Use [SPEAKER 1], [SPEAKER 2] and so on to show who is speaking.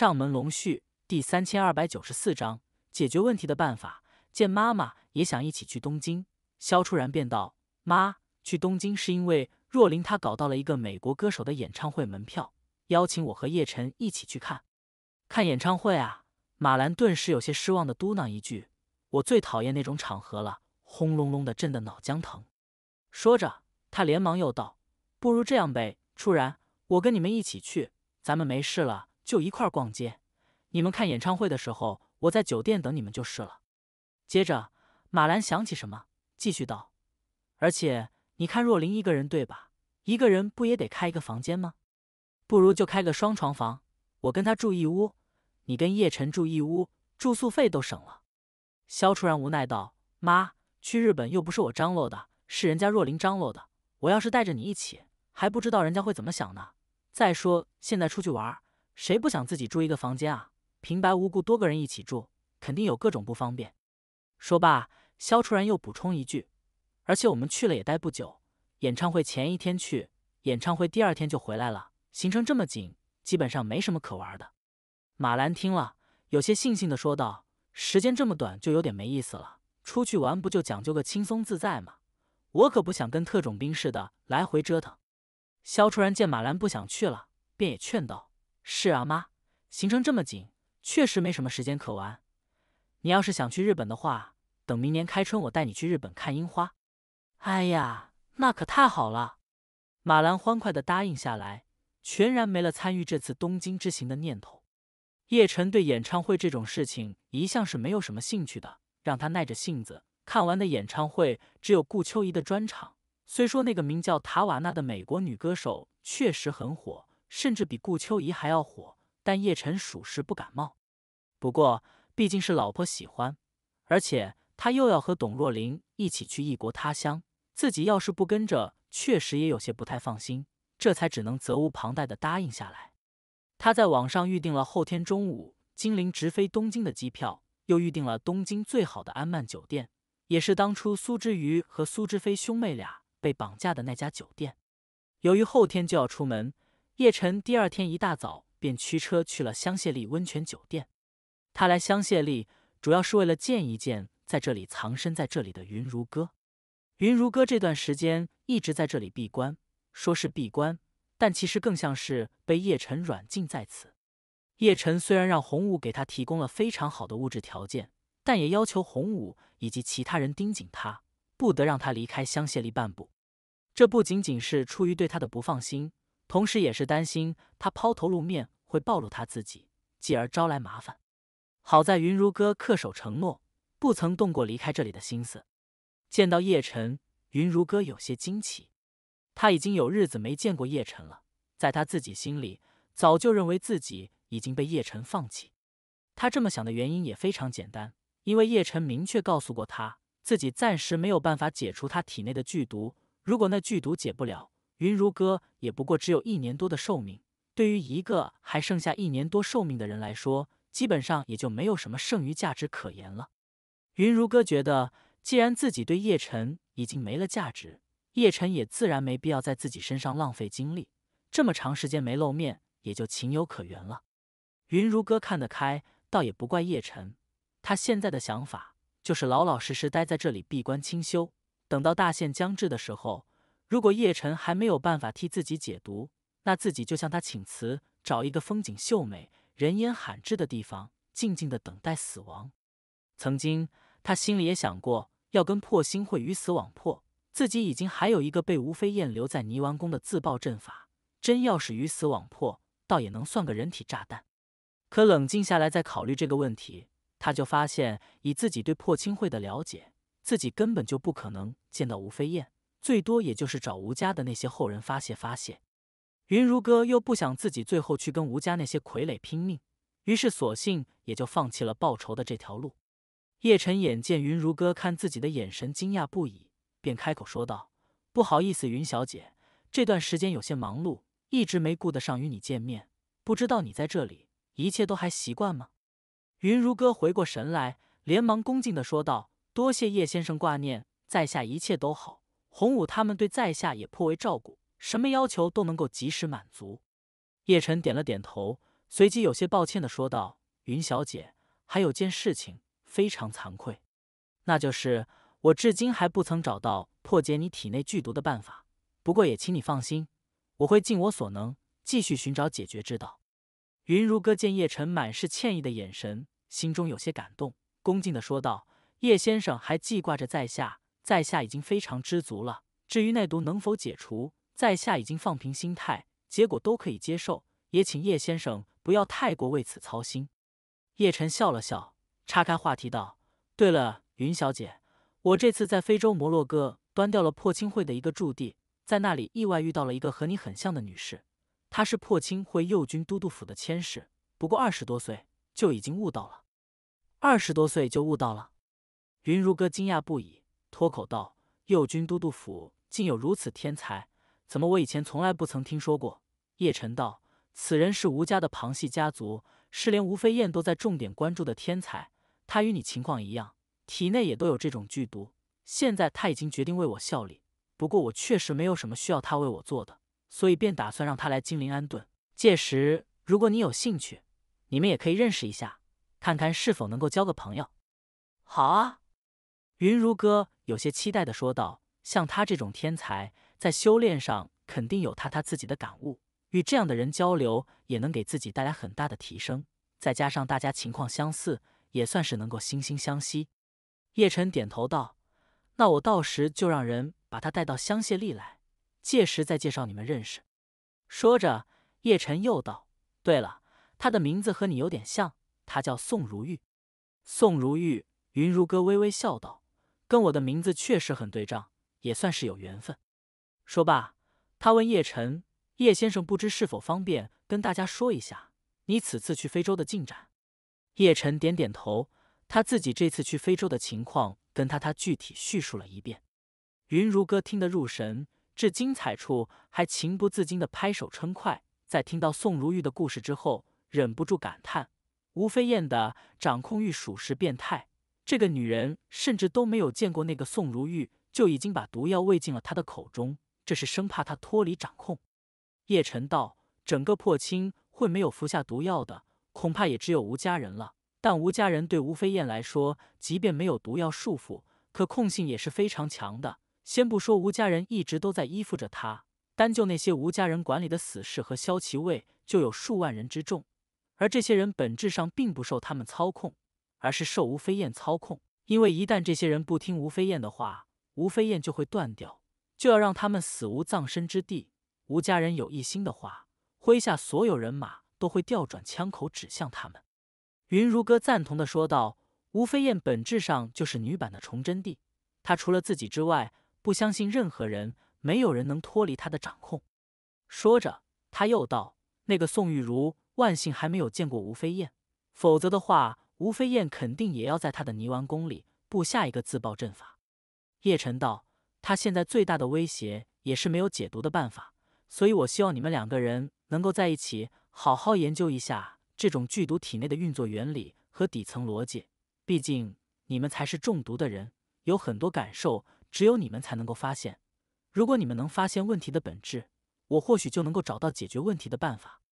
[SPEAKER 1] 上门龙婿第三千二百九十四章解决问题的办法。见妈妈也想一起去东京，萧初然便道：“妈，去东京是因为若琳她搞到了一个美国歌手的演唱会门票，邀请我和叶晨一起去看。看演唱会啊！”马兰顿时有些失望的嘟囔一句：“我最讨厌那种场合了。”轰隆隆的震得脑浆疼。说着，他连忙又道：“不如这样呗，初然，我跟你们一起去，咱们没事了。”就一块儿逛街，你们看演唱会的时候，我在酒店等你们就是了。接着，马兰想起什么，继续道：“而且你看，若琳一个人对吧？一个人不也得开一个房间吗？不如就开个双床房，我跟她住一屋，你跟叶晨住一屋，住宿费都省了。”肖楚然无奈道：“妈，去日本又不是我张罗的，是人家若琳张罗的。我要是带着你一起，还不知道人家会怎么想呢。再说，现在出去玩……”谁不想自己住一个房间啊？平白无故多个人一起住，肯定有各种不方便。说罢，肖楚然又补充一句：“而且我们去了也待不久，演唱会前一天去，演唱会第二天就回来了，行程这么紧，基本上没什么可玩的。”马兰听了，有些悻悻的说道：“时间这么短，就有点没意思了。出去玩不就讲究个轻松自在吗？我可不想跟特种兵似的来回折腾。”肖楚然见马兰不想去了，便也劝道。是啊，妈，行程这么紧，确实没什么时间可玩。你要是想去日本的话，等明年开春，我带你去日本看樱花。哎呀，那可太好了！马兰欢快的答应下来，全然没了参与这次东京之行的念头。叶晨对演唱会这种事情一向是没有什么兴趣的，让他耐着性子看完的演唱会只有顾秋怡的专场。虽说那个名叫塔瓦纳的美国女歌手确实很火。甚至比顾秋怡还要火，但叶辰属实不感冒。不过毕竟是老婆喜欢，而且他又要和董若琳一起去异国他乡，自己要是不跟着，确实也有些不太放心，这才只能责无旁贷的答应下来。他在网上预定了后天中午金陵直飞东京的机票，又预定了东京最好的安曼酒店，也是当初苏之瑜和苏之飞兄妹俩被绑架的那家酒店。由于后天就要出门。叶辰第二天一大早便驱车去了香榭丽温泉酒店。他来香榭丽主要是为了见一见在这里藏身在这里的云如歌。云如歌这段时间一直在这里闭关，说是闭关，但其实更像是被叶辰软禁在此。叶辰虽然让洪武给他提供了非常好的物质条件，但也要求洪武以及其他人盯紧他，不得让他离开香榭丽半步。这不仅仅是出于对他的不放心。同时，也是担心他抛头露面会暴露他自己，继而招来麻烦。好在云如歌恪守承诺，不曾动过离开这里的心思。见到叶辰，云如歌有些惊奇。他已经有日子没见过叶辰了，在他自己心里，早就认为自己已经被叶辰放弃。他这么想的原因也非常简单，因为叶辰明确告诉过他，自己暂时没有办法解除他体内的剧毒。如果那剧毒解不了，云如歌也不过只有一年多的寿命，对于一个还剩下一年多寿命的人来说，基本上也就没有什么剩余价值可言了。云如歌觉得，既然自己对叶辰已经没了价值，叶辰也自然没必要在自己身上浪费精力。这么长时间没露面，也就情有可原了。云如歌看得开，倒也不怪叶辰，他现在的想法就是老老实实待在这里闭关清修，等到大限将至的时候。如果叶辰还没有办法替自己解毒，那自己就向他请辞，找一个风景秀美、人烟罕至的地方，静静的等待死亡。曾经，他心里也想过要跟破星会鱼死网破，自己已经还有一个被吴飞燕留在泥丸宫的自爆阵法，真要是鱼死网破，倒也能算个人体炸弹。可冷静下来再考虑这个问题，他就发现，以自己对破星会的了解，自己根本就不可能见到吴飞燕。最多也就是找吴家的那些后人发泄发泄，云如歌又不想自己最后去跟吴家那些傀儡拼命，于是索性也就放弃了报仇的这条路。叶辰眼见云如歌看自己的眼神惊讶不已，便开口说道：“不好意思，云小姐，这段时间有些忙碌，一直没顾得上与你见面。不知道你在这里，一切都还习惯吗？”云如歌回过神来，连忙恭敬地说道：“多谢叶先生挂念，在下一切都好。”洪武他们对在下也颇为照顾，什么要求都能够及时满足。叶辰点了点头，随即有些抱歉的说道：“云小姐，还有件事情非常惭愧，那就是我至今还不曾找到破解你体内剧毒的办法。不过也请你放心，我会尽我所能继续寻找解决之道。”云如歌见叶辰满是歉意的眼神，心中有些感动，恭敬的说道：“叶先生还记挂着在下。”在下已经非常知足了。至于那毒能否解除，在下已经放平心态，结果都可以接受。也请叶先生不要太过为此操心。叶晨笑了笑，岔开话题道：“对了，云小姐，我这次在非洲摩洛哥端掉了破青会的一个驻地，在那里意外遇到了一个和你很像的女士，她是破青会右军都督府的千使，不过二十多岁就已经悟到了。二十多岁就悟到了？”云如歌惊讶不已。脱口道：“右军都督府竟有如此天才，怎么我以前从来不曾听说过？”叶辰道：“此人是吴家的旁系家族，是连吴飞燕都在重点关注的天才。他与你情况一样，体内也都有这种剧毒。现在他已经决定为我效力，不过我确实没有什么需要他为我做的，所以便打算让他来金陵安顿。届时，如果你有兴趣，你们也可以认识一下，看看是否能够交个朋友。”好啊。云如歌有些期待的说道：“像他这种天才，在修炼上肯定有他他自己的感悟，与这样的人交流，也能给自己带来很大的提升。再加上大家情况相似，也算是能够惺惺相惜。”叶辰点头道：“那我到时就让人把他带到香榭丽来，届时再介绍你们认识。”说着，叶辰又道：“对了，他的名字和你有点像，他叫宋如玉。”宋如玉，云如歌微微笑道。跟我的名字确实很对仗，也算是有缘分。说罢，他问叶晨：“叶先生，不知是否方便跟大家说一下你此次去非洲的进展？”叶晨点点头，他自己这次去非洲的情况跟他他具体叙述了一遍。云如歌听得入神，至精彩处还情不自禁的拍手称快。在听到宋如玉的故事之后，忍不住感叹：吴飞燕的掌控欲属实变态。这个女人甚至都没有见过那个宋如玉，就已经把毒药喂进了她的口中。这是生怕她脱离掌控。叶晨道：“整个破青会没有服下毒药的，恐怕也只有吴家人了。但吴家人对吴飞燕来说，即便没有毒药束缚，可控性也是非常强的。先不说吴家人一直都在依附着她，单就那些吴家人管理的死士和萧齐卫，就有数万人之众，而这些人本质上并不受他们操控。”而是受吴飞燕操控，因为一旦这些人不听吴飞燕的话，吴飞燕就会断掉，就要让他们死无葬身之地。吴家人有一心的话，麾下所有人马都会调转枪口指向他们。云如歌赞同的说道：“吴飞燕本质上就是女版的崇祯帝，他除了自己之外，不相信任何人，没有人能脱离他的掌控。”说着，他又道：“那个宋玉如，万幸还没有见过吴飞燕，否则的话……”吴飞燕肯定也要在他的泥丸宫里布下一个自爆阵法。叶辰道：“他现在最大的威胁也是没有解毒的办法，所以我希望你们两个人能够在一起，好好研究一下这种剧毒体内的运作原理和底层逻辑。毕竟你们才是中毒的人，有很多感受只有你们才能够发现。如果你们能发现问题的本质，我或许就能够找到解决问题的办法。”